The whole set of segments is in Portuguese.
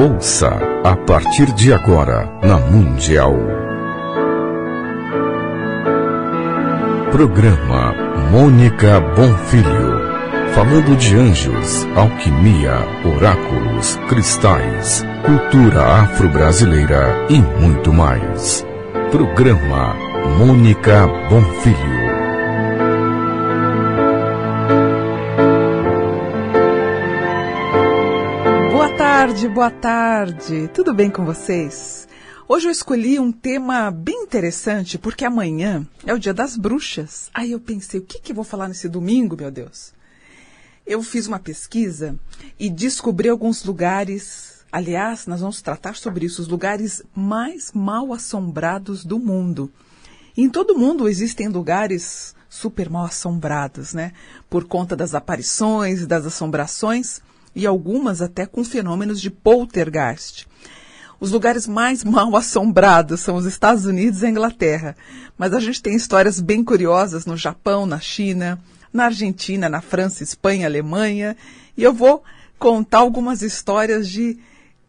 Ouça a partir de agora na Mundial. Programa Mônica Bonfilho. Falando de anjos, alquimia, oráculos, cristais, cultura afro-brasileira e muito mais. Programa Mônica Bonfilho. tarde, boa tarde. Tudo bem com vocês? Hoje eu escolhi um tema bem interessante porque amanhã é o Dia das Bruxas. Aí eu pensei, o que que eu vou falar nesse domingo, meu Deus? Eu fiz uma pesquisa e descobri alguns lugares. Aliás, nós vamos tratar sobre isso, os lugares mais mal assombrados do mundo. Em todo mundo existem lugares super mal assombrados, né? Por conta das aparições, das assombrações e algumas até com fenômenos de poltergeist. Os lugares mais mal assombrados são os Estados Unidos e a Inglaterra, mas a gente tem histórias bem curiosas no Japão, na China, na Argentina, na França, Espanha, Alemanha, e eu vou contar algumas histórias de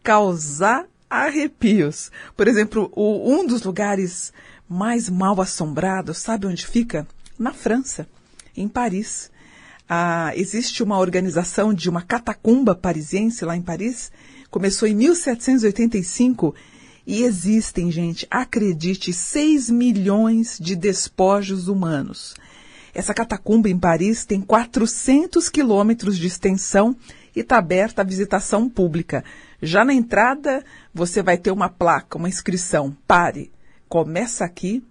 causar arrepios. Por exemplo, o, um dos lugares mais mal assombrados, sabe onde fica? Na França, em Paris. Ah, existe uma organização de uma catacumba parisiense lá em Paris. Começou em 1785 e existem, gente, acredite, 6 milhões de despojos humanos. Essa catacumba em Paris tem 400 quilômetros de extensão e está aberta à visitação pública. Já na entrada, você vai ter uma placa, uma inscrição: pare, começa aqui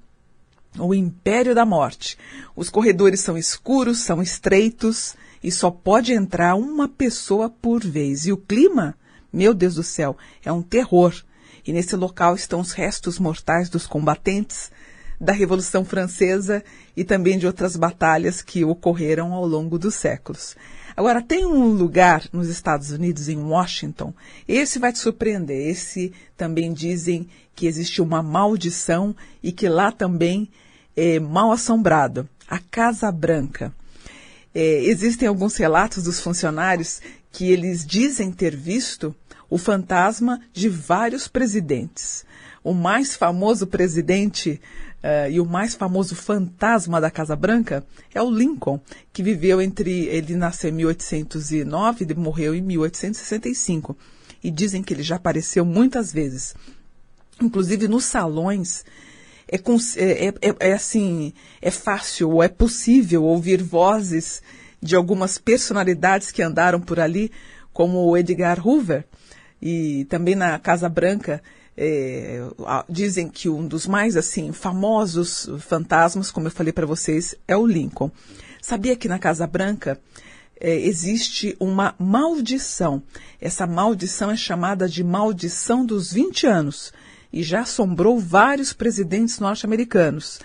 o Império da Morte. Os corredores são escuros, são estreitos e só pode entrar uma pessoa por vez. E o clima, meu Deus do céu, é um terror. E nesse local estão os restos mortais dos combatentes da Revolução Francesa e também de outras batalhas que ocorreram ao longo dos séculos. Agora, tem um lugar nos Estados Unidos, em Washington, esse vai te surpreender. Esse também dizem que existe uma maldição e que lá também é mal assombrado a Casa Branca. É, existem alguns relatos dos funcionários que eles dizem ter visto o fantasma de vários presidentes. O mais famoso presidente uh, e o mais famoso fantasma da Casa Branca é o Lincoln, que viveu entre. Ele nasceu em 1809 e morreu em 1865. E dizem que ele já apareceu muitas vezes. Inclusive nos salões. É, é, é, é, é assim, é fácil ou é possível ouvir vozes de algumas personalidades que andaram por ali, como o Edgar Hoover, e também na Casa Branca é, dizem que um dos mais assim famosos fantasmas, como eu falei para vocês, é o Lincoln. Sabia que na Casa Branca é, existe uma maldição. Essa maldição é chamada de maldição dos 20 anos e já assombrou vários presidentes norte-americanos.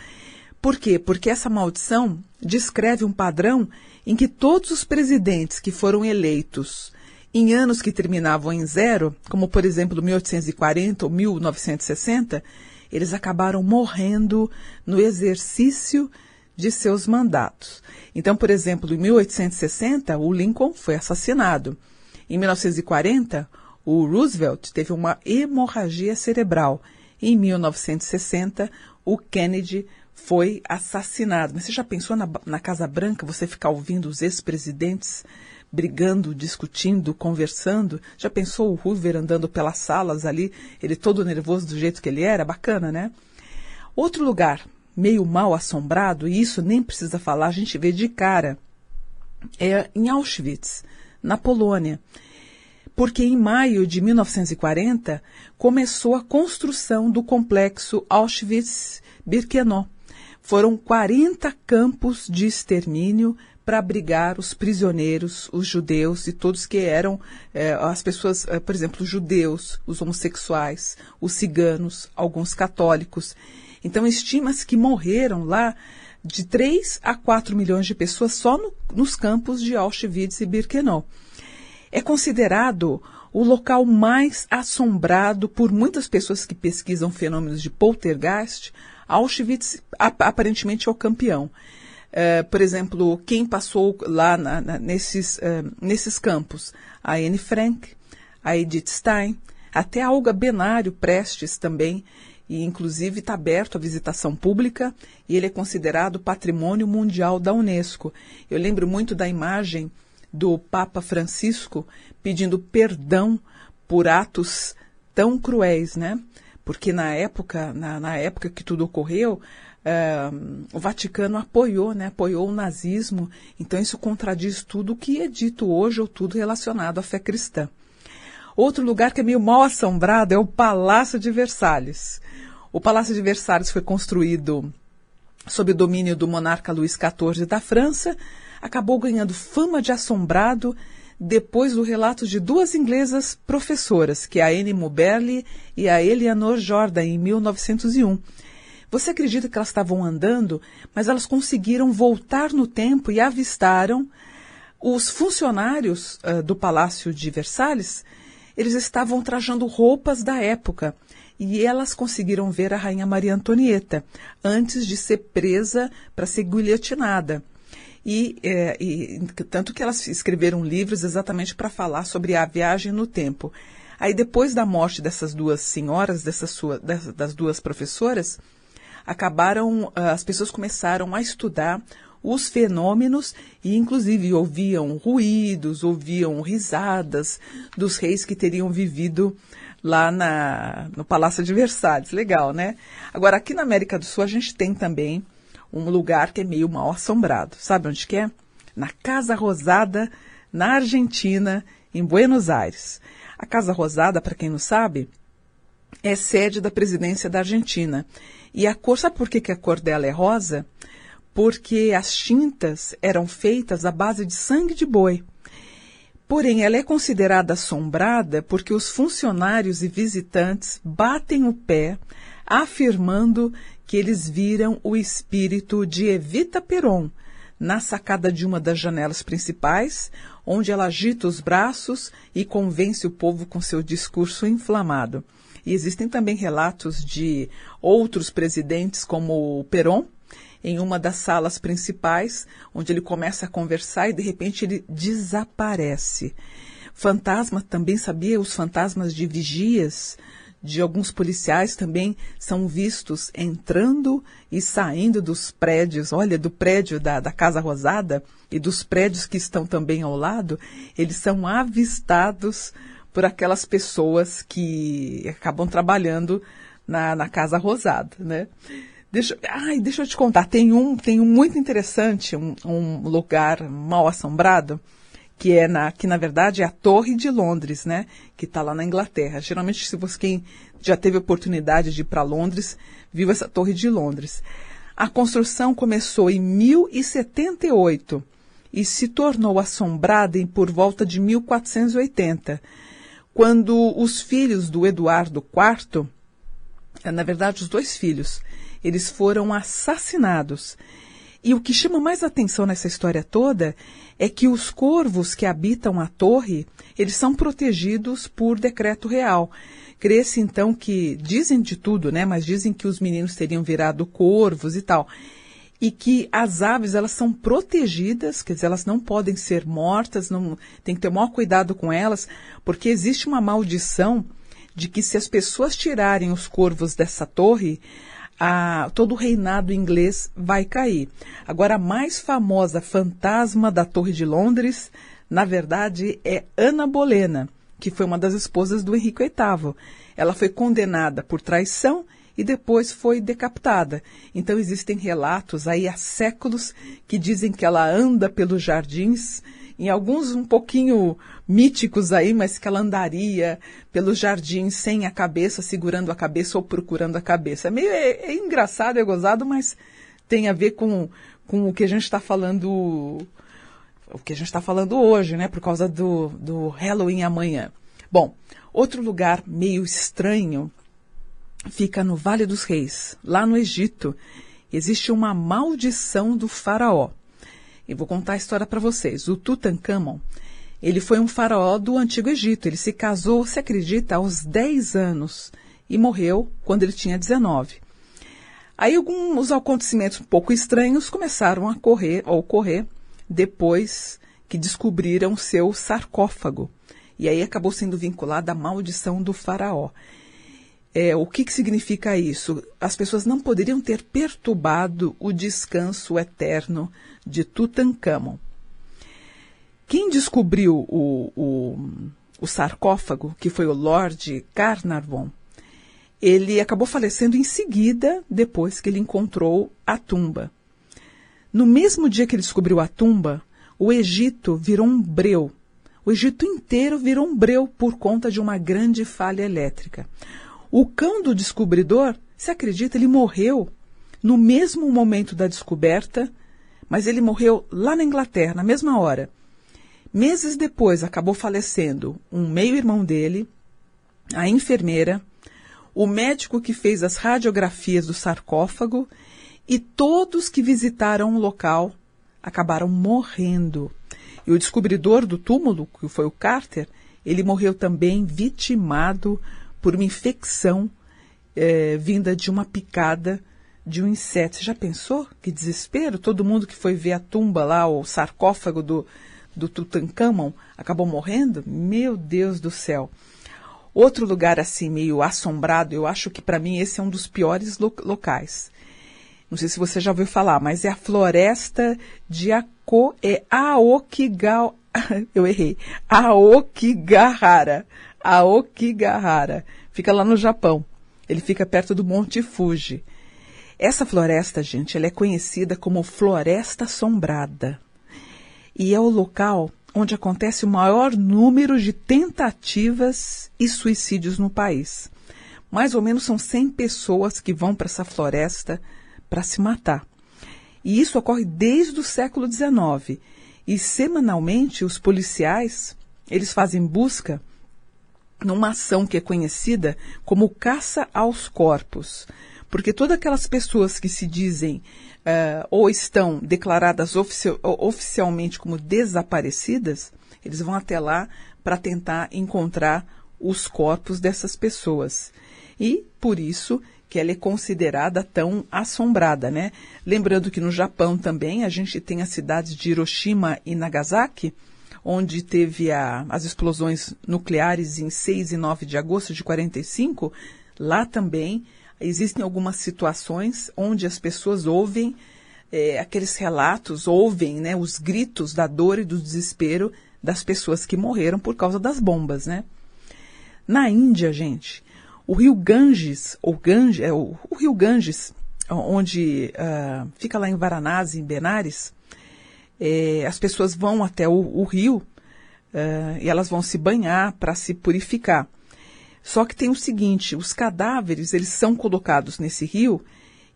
Por quê? Porque essa maldição descreve um padrão em que todos os presidentes que foram eleitos em anos que terminavam em zero, como por exemplo 1840 ou 1960, eles acabaram morrendo no exercício de seus mandatos. Então, por exemplo, em 1860, o Lincoln foi assassinado. Em 1940, o Roosevelt teve uma hemorragia cerebral. Em 1960, o Kennedy foi assassinado. Mas você já pensou na, na Casa Branca você ficar ouvindo os ex-presidentes brigando, discutindo, conversando. Já pensou o Hoover andando pelas salas ali, ele todo nervoso do jeito que ele era? Bacana, né? Outro lugar meio mal assombrado, e isso nem precisa falar, a gente vê de cara, é em Auschwitz, na Polônia. Porque em maio de 1940 começou a construção do complexo Auschwitz-Birkenau. Foram 40 campos de extermínio para abrigar os prisioneiros, os judeus e todos que eram é, as pessoas, é, por exemplo, os judeus, os homossexuais, os ciganos, alguns católicos. Então, estima-se que morreram lá de 3 a 4 milhões de pessoas só no, nos campos de Auschwitz e Birkenau. É considerado o local mais assombrado por muitas pessoas que pesquisam fenômenos de poltergeist. Auschwitz aparentemente é o campeão. Eh, por exemplo, quem passou lá na, na, nesses, eh, nesses campos? A Anne Frank, a Edith Stein, até a Olga Benário Prestes também, e inclusive está aberto à visitação pública e ele é considerado patrimônio mundial da Unesco. Eu lembro muito da imagem do Papa Francisco pedindo perdão por atos tão cruéis, né? Porque na época, na, na época que tudo ocorreu, é, o Vaticano apoiou, né, apoiou o nazismo, então isso contradiz tudo o que é dito hoje ou tudo relacionado à fé cristã. Outro lugar que é meio mal assombrado é o Palácio de Versalhes. O Palácio de Versalhes foi construído sob o domínio do monarca Luís XIV da França, acabou ganhando fama de assombrado depois do relato de duas inglesas professoras, que é a Anne Moberly e a Eleanor Jordan, em 1901. Você acredita que elas estavam andando, mas elas conseguiram voltar no tempo e avistaram os funcionários uh, do Palácio de Versalhes. Eles estavam trajando roupas da época e elas conseguiram ver a rainha Maria Antonieta antes de ser presa para ser guilhotinada. E, é, e, tanto que elas escreveram livros exatamente para falar sobre a viagem no tempo. Aí depois da morte dessas duas senhoras, dessas sua, das, das duas professoras, acabaram, ah, as pessoas começaram a estudar os fenômenos e, inclusive, ouviam ruídos, ouviam risadas dos reis que teriam vivido lá na, no Palácio de Versalhes. Legal, né? Agora, aqui na América do Sul, a gente tem também um lugar que é meio mal assombrado. Sabe onde que é? Na Casa Rosada, na Argentina, em Buenos Aires. A Casa Rosada, para quem não sabe, é sede da presidência da Argentina. E a cor, sabe por que, que a cor dela é rosa? Porque as tintas eram feitas à base de sangue de boi. Porém, ela é considerada assombrada porque os funcionários e visitantes batem o pé, afirmando que eles viram o espírito de Evita Peron na sacada de uma das janelas principais, onde ela agita os braços e convence o povo com seu discurso inflamado. E existem também relatos de outros presidentes, como Perón, em uma das salas principais, onde ele começa a conversar e de repente ele desaparece. Fantasma também sabia, os fantasmas de vigias de alguns policiais também são vistos entrando e saindo dos prédios. Olha, do prédio da, da Casa Rosada e dos prédios que estão também ao lado, eles são avistados por aquelas pessoas que acabam trabalhando na, na Casa Rosada, né? Deixa, ai, deixa eu te contar, tem um, tem um muito interessante, um, um lugar mal assombrado, que é na, que na verdade é a Torre de Londres, né? Que está lá na Inglaterra. Geralmente, se você quem já teve oportunidade de ir para Londres, viu essa Torre de Londres. A construção começou em 1078 e se tornou assombrada em por volta de 1480 quando os filhos do Eduardo IV, eh, na verdade, os dois filhos, eles foram assassinados. E o que chama mais atenção nessa história toda é que os corvos que habitam a torre, eles são protegidos por decreto real. Cresce então que dizem de tudo, né, mas dizem que os meninos teriam virado corvos e tal e que as aves elas são protegidas, quer dizer, elas não podem ser mortas, não, tem que ter o maior cuidado com elas, porque existe uma maldição de que se as pessoas tirarem os corvos dessa torre, a, todo o reinado inglês vai cair. Agora, a mais famosa fantasma da Torre de Londres, na verdade, é Ana Bolena, que foi uma das esposas do Henrique VIII. Ela foi condenada por traição e depois foi decapitada. Então existem relatos aí há séculos que dizem que ela anda pelos jardins, em alguns um pouquinho míticos aí, mas que ela andaria pelos jardins sem a cabeça, segurando a cabeça ou procurando a cabeça. É meio é, é engraçado, é gozado, mas tem a ver com, com o que a gente está falando o que a gente está falando hoje, né? Por causa do, do Halloween amanhã. Bom, outro lugar meio estranho fica no Vale dos Reis, lá no Egito. Existe uma maldição do faraó. E vou contar a história para vocês. O Tutankhamon, ele foi um faraó do Antigo Egito. Ele se casou, se acredita, aos 10 anos e morreu quando ele tinha 19. Aí alguns acontecimentos um pouco estranhos começaram a correr, a ocorrer depois que descobriram seu sarcófago. E aí acabou sendo vinculada a maldição do faraó. É, o que, que significa isso? As pessoas não poderiam ter perturbado o descanso eterno de Tutankhamon. Quem descobriu o, o, o sarcófago, que foi o Lord Carnarvon, ele acabou falecendo em seguida, depois que ele encontrou a tumba. No mesmo dia que ele descobriu a tumba, o Egito virou um breu. O Egito inteiro virou um breu por conta de uma grande falha elétrica. O cão do descobridor, se acredita, ele morreu no mesmo momento da descoberta, mas ele morreu lá na Inglaterra, na mesma hora. Meses depois, acabou falecendo um meio-irmão dele, a enfermeira, o médico que fez as radiografias do sarcófago e todos que visitaram o local acabaram morrendo. E o descobridor do túmulo, que foi o Carter, ele morreu também vitimado por uma infecção é, vinda de uma picada de um inseto. Você já pensou? Que desespero! Todo mundo que foi ver a tumba lá, o sarcófago do, do Tutankhamon, acabou morrendo? Meu Deus do céu! Outro lugar assim meio assombrado, eu acho que para mim esse é um dos piores lo locais. Não sei se você já ouviu falar, mas é a floresta de Ako, é eu errei, Aokigahara. Aokigahara. Fica lá no Japão. Ele fica perto do Monte Fuji. Essa floresta, gente, ela é conhecida como Floresta Assombrada. E é o local onde acontece o maior número de tentativas e suicídios no país. Mais ou menos são 100 pessoas que vão para essa floresta para se matar. E isso ocorre desde o século XIX. E semanalmente os policiais, eles fazem busca numa ação que é conhecida como caça aos corpos. Porque todas aquelas pessoas que se dizem uh, ou estão declaradas ofici oficialmente como desaparecidas, eles vão até lá para tentar encontrar os corpos dessas pessoas. E por isso que ela é considerada tão assombrada, né? Lembrando que no Japão também a gente tem as cidades de Hiroshima e Nagasaki, onde teve a, as explosões nucleares em 6 e 9 de agosto de 45, lá também existem algumas situações onde as pessoas ouvem é, aqueles relatos, ouvem né, os gritos da dor e do desespero das pessoas que morreram por causa das bombas, né? Na Índia, gente, o rio Ganges, ou Ganges, é o, o rio Ganges, onde uh, fica lá em Varanasi, em Benares, é, as pessoas vão até o, o rio é, e elas vão se banhar para se purificar. Só que tem o seguinte, os cadáveres, eles são colocados nesse rio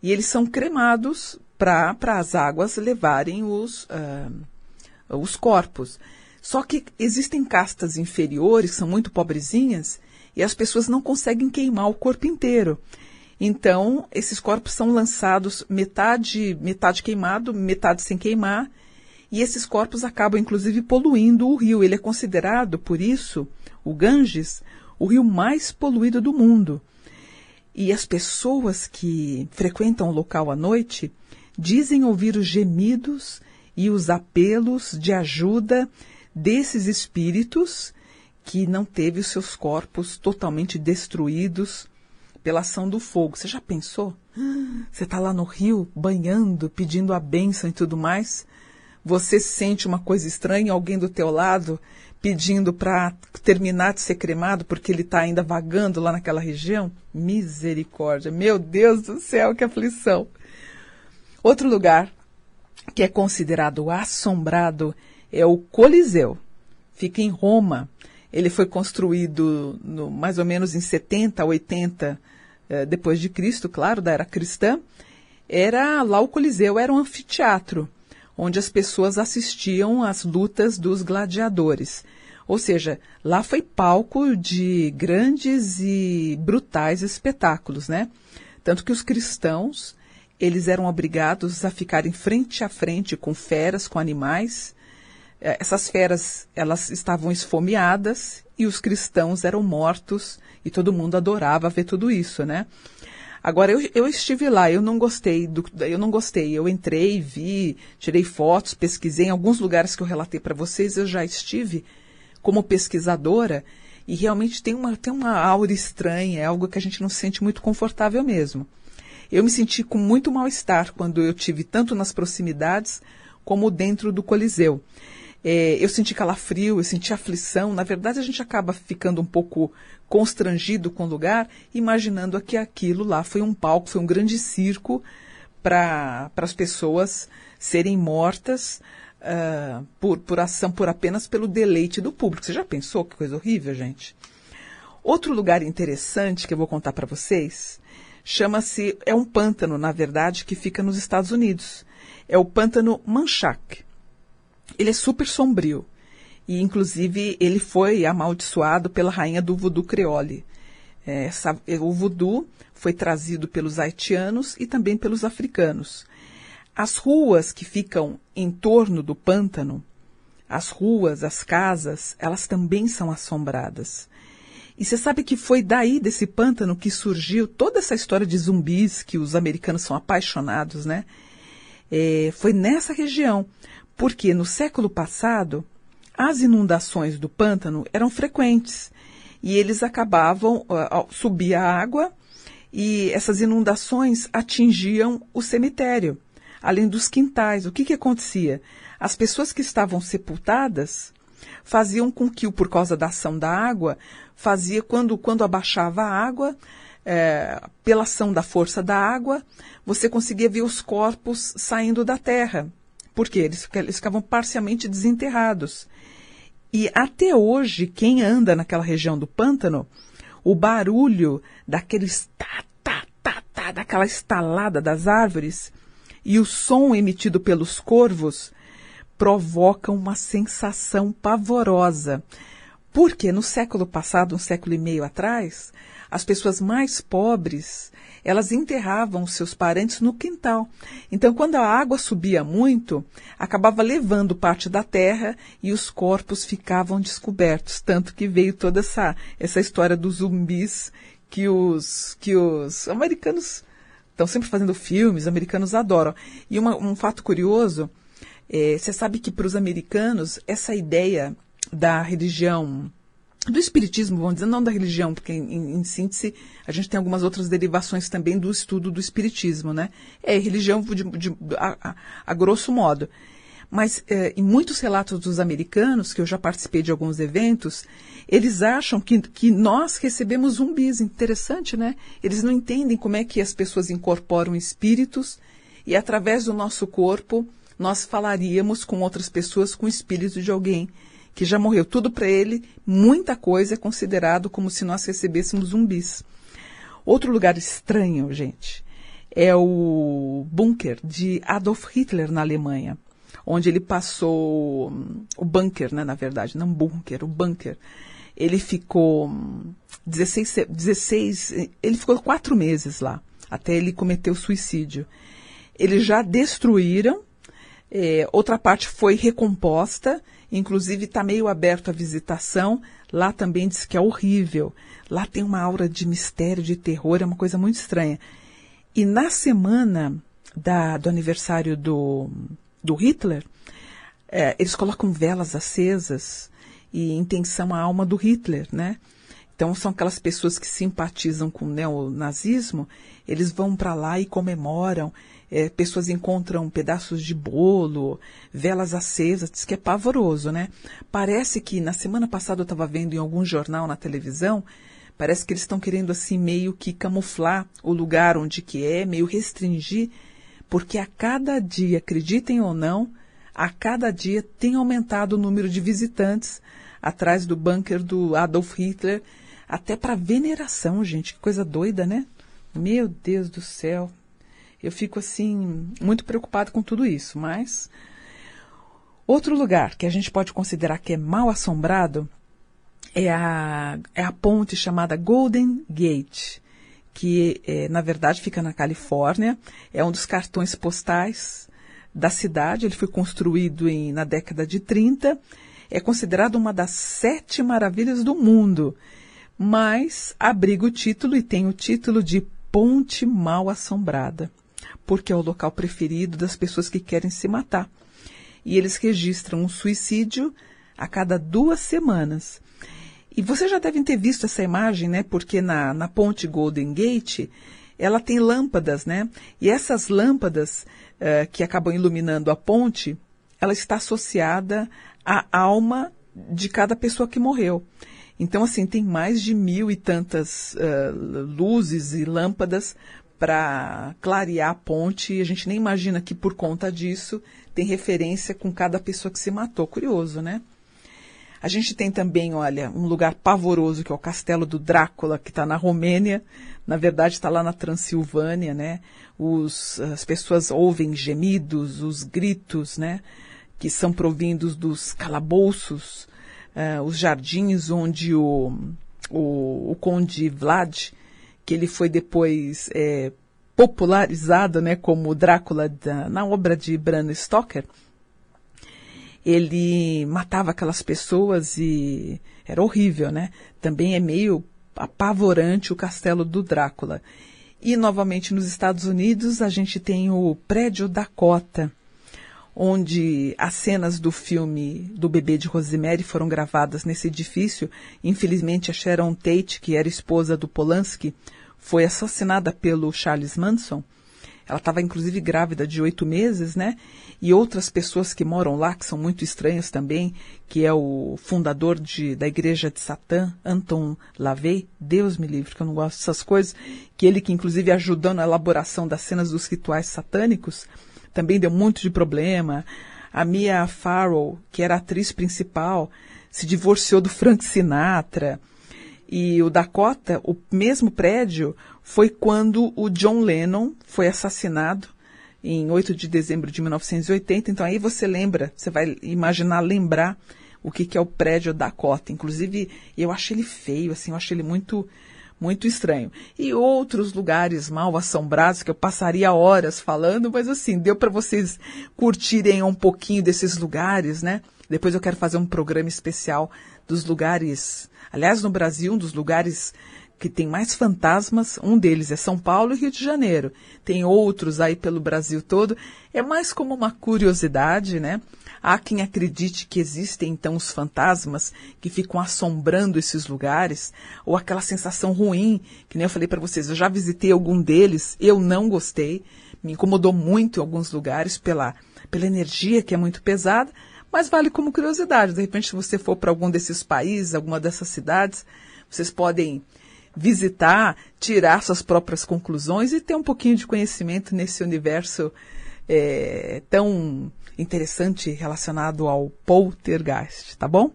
e eles são cremados para as águas levarem os, uh, os corpos. Só que existem castas inferiores, são muito pobrezinhas, e as pessoas não conseguem queimar o corpo inteiro. Então, esses corpos são lançados metade, metade queimado, metade sem queimar, e esses corpos acabam, inclusive, poluindo o rio. Ele é considerado, por isso, o Ganges, o rio mais poluído do mundo. E as pessoas que frequentam o local à noite dizem ouvir os gemidos e os apelos de ajuda desses espíritos que não teve os seus corpos totalmente destruídos pela ação do fogo. Você já pensou? Você está lá no rio, banhando, pedindo a bênção e tudo mais, você sente uma coisa estranha, alguém do teu lado pedindo para terminar de ser cremado porque ele está ainda vagando lá naquela região? Misericórdia! Meu Deus do céu, que aflição! Outro lugar que é considerado assombrado é o Coliseu. Fica em Roma. Ele foi construído no, mais ou menos em 70, 80 eh, depois de Cristo, claro, da era cristã. Era lá o Coliseu, era um anfiteatro onde as pessoas assistiam às lutas dos gladiadores. Ou seja, lá foi palco de grandes e brutais espetáculos, né? Tanto que os cristãos, eles eram obrigados a ficarem frente a frente com feras, com animais. Eh, essas feras, elas estavam esfomeadas e os cristãos eram mortos e todo mundo adorava ver tudo isso, né? Agora, eu, eu estive lá, eu não gostei, do, eu não gostei. Eu entrei, vi, tirei fotos, pesquisei. Em alguns lugares que eu relatei para vocês, eu já estive como pesquisadora e realmente tem uma, tem uma aura estranha, é algo que a gente não se sente muito confortável mesmo. Eu me senti com muito mal-estar quando eu tive tanto nas proximidades como dentro do Coliseu é, eu senti calafrio, eu senti aflição. Na verdade, a gente acaba ficando um pouco constrangido com o lugar, imaginando que aquilo lá foi um palco, foi um grande circo para as pessoas serem mortas uh, por, por ação, por apenas pelo deleite do público. Você já pensou que coisa horrível, gente? Outro lugar interessante que eu vou contar para vocês chama-se é um pântano, na verdade, que fica nos Estados Unidos. É o pântano Manchac ele é super sombrio. E, inclusive, ele foi amaldiçoado pela rainha do voodoo creole. É, essa, é, o voodoo foi trazido pelos haitianos e também pelos africanos. As ruas que ficam em torno do pântano, as ruas, as casas, elas também são assombradas. E você sabe que foi daí, desse pântano, que surgiu toda essa história de zumbis que os americanos são apaixonados, né? É, foi nessa região, porque no século passado as inundações do pântano eram frequentes e eles acabavam, subia a água e essas inundações atingiam o cemitério, além dos quintais. O que, que acontecia? As pessoas que estavam sepultadas faziam com que, por causa da ação da água, fazia quando, quando abaixava a água, é, pela ação da força da água, você conseguia ver os corpos saindo da terra porque eles, eles ficavam parcialmente desenterrados. E até hoje, quem anda naquela região do pântano, o barulho daqueles tá, tá, tá, tá, daquela estalada das árvores e o som emitido pelos corvos provoca uma sensação pavorosa. Porque no século passado, um século e meio atrás, as pessoas mais pobres, elas enterravam os seus parentes no quintal. Então, quando a água subia muito, acabava levando parte da terra e os corpos ficavam descobertos. Tanto que veio toda essa, essa história dos zumbis que os, que os americanos estão sempre fazendo filmes, os americanos adoram. E uma, um fato curioso, é, você sabe que para os americanos, essa ideia da religião do espiritismo, vamos dizer, não da religião, porque em, em, síntese a gente tem algumas outras derivações também do estudo do espiritismo, né? É religião de, de, a, a, grosso modo. Mas é, em muitos relatos dos americanos, que eu já participei de alguns eventos, eles acham que, que nós recebemos zumbis. Interessante, né? Eles não entendem como é que as pessoas incorporam espíritos e através do nosso corpo nós falaríamos com outras pessoas com o espírito de alguém que já morreu tudo para ele, muita coisa é considerado como se nós recebêssemos um bis. Outro lugar estranho, gente, é o bunker de Adolf Hitler na Alemanha, onde ele passou hum, o bunker, né, na verdade, não bunker, o bunker. Ele ficou 16, hum, 16 ele ficou quatro meses lá, até ele cometeu suicídio. Eles já destruíram, é, outra parte foi recomposta Inclusive, está meio aberto a visitação. Lá também diz que é horrível. Lá tem uma aura de mistério, de terror, é uma coisa muito estranha. E na semana da, do aniversário do, do Hitler, é, eles colocam velas acesas e intenção à alma do Hitler, né? Então são aquelas pessoas que simpatizam com o neonazismo, eles vão para lá e comemoram é, pessoas encontram pedaços de bolo, velas acesas, diz que é pavoroso, né? Parece que na semana passada eu estava vendo em algum jornal na televisão, parece que eles estão querendo assim meio que camuflar o lugar onde que é, meio restringir, porque a cada dia, acreditem ou não, a cada dia tem aumentado o número de visitantes atrás do bunker do Adolf Hitler, até para veneração, gente, que coisa doida, né? Meu Deus do céu, eu fico assim muito preocupado com tudo isso, mas outro lugar que a gente pode considerar que é mal assombrado é a, é a ponte chamada Golden Gate, que é, na verdade fica na Califórnia, é um dos cartões postais da cidade, ele foi construído em, na década de 30, é considerado uma das sete maravilhas do mundo, mas abriga o título e tem o título de Ponte Mal Assombrada porque é o local preferido das pessoas que querem se matar. E eles registram um suicídio a cada duas semanas. E vocês já devem ter visto essa imagem, né? Porque na, na ponte Golden Gate ela tem lâmpadas, né? E essas lâmpadas uh, que acabam iluminando a ponte, ela está associada à alma de cada pessoa que morreu. Então, assim, tem mais de mil e tantas uh, luzes e lâmpadas para clarear a ponte. E a gente nem imagina que por conta disso tem referência com cada pessoa que se matou. Curioso, né? A gente tem também, olha, um lugar pavoroso que é o Castelo do Drácula, que está na Romênia. Na verdade, está lá na Transilvânia, né? Os, as pessoas ouvem gemidos, os gritos, né? Que são provindos dos calabouços, uh, os jardins onde o, o, o conde Vlad que ele foi depois é, popularizado né, como Drácula da, na obra de Bram Stoker, ele matava aquelas pessoas e era horrível, né? Também é meio apavorante o castelo do Drácula. E novamente nos Estados Unidos a gente tem o prédio Dakota, onde as cenas do filme do bebê de Rosemary foram gravadas nesse edifício. Infelizmente a Sharon Tate, que era esposa do Polanski, foi assassinada pelo Charles Manson. Ela estava inclusive grávida de oito meses, né? E outras pessoas que moram lá, que são muito estranhas também, que é o fundador de, da Igreja de Satã, Anton Lavey, Deus me livre, que eu não gosto dessas coisas, que ele que inclusive ajudou na elaboração das cenas dos rituais satânicos, também deu muito de problema. A Mia Farrow, que era a atriz principal, se divorciou do Frank Sinatra e o Dakota, o mesmo prédio, foi quando o John Lennon foi assassinado em 8 de dezembro de 1980. Então aí você lembra, você vai imaginar lembrar o que, que é o prédio Dakota. Inclusive, eu achei ele feio, assim, eu achei ele muito muito estranho. E outros lugares mal assombrados que eu passaria horas falando, mas assim, deu para vocês curtirem um pouquinho desses lugares, né? Depois eu quero fazer um programa especial dos lugares, aliás, no Brasil, um dos lugares que tem mais fantasmas, um deles é São Paulo e Rio de Janeiro. Tem outros aí pelo Brasil todo. É mais como uma curiosidade, né? Há quem acredite que existem então os fantasmas que ficam assombrando esses lugares, ou aquela sensação ruim, que nem eu falei para vocês, eu já visitei algum deles, eu não gostei, me incomodou muito em alguns lugares pela, pela energia que é muito pesada, mas vale como curiosidade. De repente, se você for para algum desses países, alguma dessas cidades, vocês podem visitar, tirar suas próprias conclusões e ter um pouquinho de conhecimento nesse universo é, tão interessante relacionado ao poltergeist, tá bom?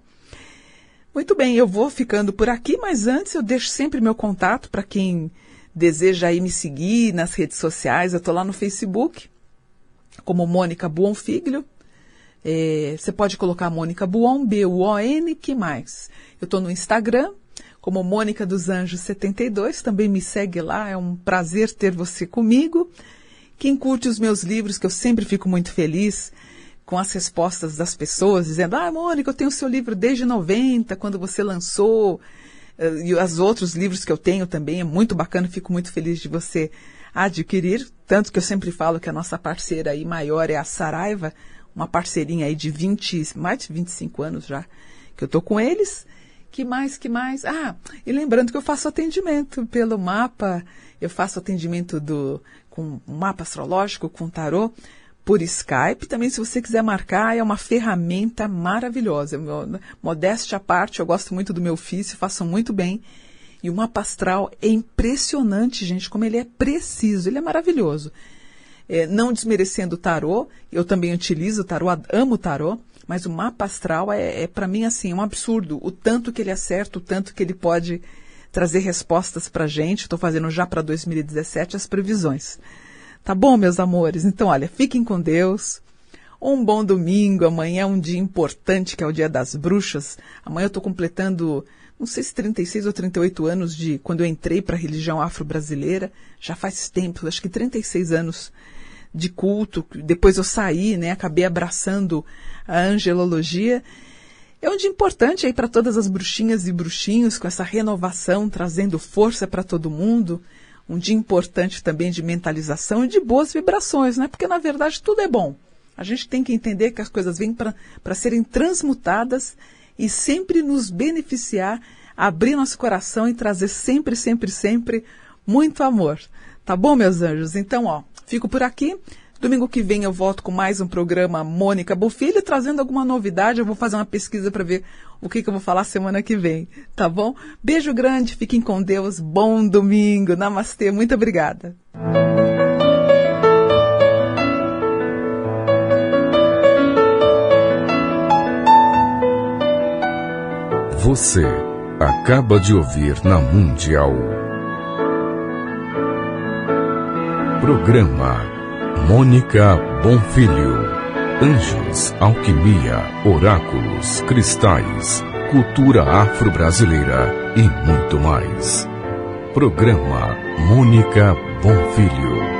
Muito bem, eu vou ficando por aqui, mas antes eu deixo sempre meu contato para quem deseja aí me seguir nas redes sociais. Eu estou lá no Facebook, como Mônica Buonfiglio. É, você pode colocar Mônica Buon, B-U-O-N, que mais? Eu estou no Instagram, como Mônica dos Anjos 72, também me segue lá, é um prazer ter você comigo. Quem curte os meus livros, que eu sempre fico muito feliz com as respostas das pessoas, dizendo, ah, Mônica, eu tenho o seu livro desde 90, quando você lançou, eh, e os outros livros que eu tenho também, é muito bacana, fico muito feliz de você adquirir, tanto que eu sempre falo que a nossa parceira aí maior é a Saraiva, uma parceirinha aí de 20, mais de 25 anos já, que eu estou com eles. Que mais, que mais? Ah, e lembrando que eu faço atendimento pelo mapa, eu faço atendimento do com mapa astrológico, com tarô, por Skype. Também, se você quiser marcar, é uma ferramenta maravilhosa. Modéstia à parte, eu gosto muito do meu ofício, faço muito bem. E o mapa astral é impressionante, gente, como ele é preciso, ele é maravilhoso. É, não desmerecendo o tarô, eu também utilizo o tarô, amo o tarô, mas o mapa astral é, é para mim, assim, um absurdo. O tanto que ele acerta, o tanto que ele pode trazer respostas para gente. Estou fazendo já para 2017 as previsões. Tá bom, meus amores? Então, olha, fiquem com Deus. Um bom domingo. Amanhã é um dia importante, que é o Dia das Bruxas. Amanhã eu estou completando não sei se 36 ou 38 anos de quando eu entrei para a religião afro-brasileira, já faz tempo, acho que 36 anos de culto, depois eu saí, né, acabei abraçando a angelologia. É onde dia é importante aí para todas as bruxinhas e bruxinhos com essa renovação, trazendo força para todo mundo. Um dia importante também de mentalização e de boas vibrações, né? Porque na verdade tudo é bom. A gente tem que entender que as coisas vêm para serem transmutadas e sempre nos beneficiar, abrir nosso coração e trazer sempre, sempre, sempre muito amor. Tá bom, meus anjos? Então, ó, fico por aqui. Domingo que vem eu volto com mais um programa Mônica Bofilho, trazendo alguma novidade. Eu vou fazer uma pesquisa para ver o que, que eu vou falar semana que vem, tá bom? Beijo grande, fiquem com Deus, bom domingo, namastê, muito obrigada. Você acaba de ouvir na Mundial. Programa Mônica Bonfilho. Anjos, alquimia, oráculos, cristais, cultura afro-brasileira e muito mais. Programa Mônica Bonfilho.